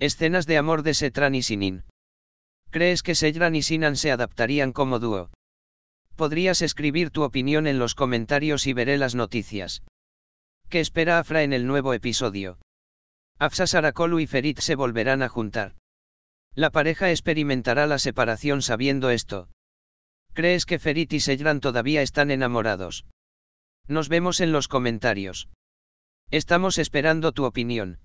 Escenas de amor de Setran y Sinin. ¿Crees que Setran y Sinan se adaptarían como dúo? Podrías escribir tu opinión en los comentarios y veré las noticias. ¿Qué espera Afra en el nuevo episodio? Afsa Sarakolu y Ferit se volverán a juntar. La pareja experimentará la separación sabiendo esto. ¿Crees que Ferit y Sejran todavía están enamorados? Nos vemos en los comentarios. Estamos esperando tu opinión.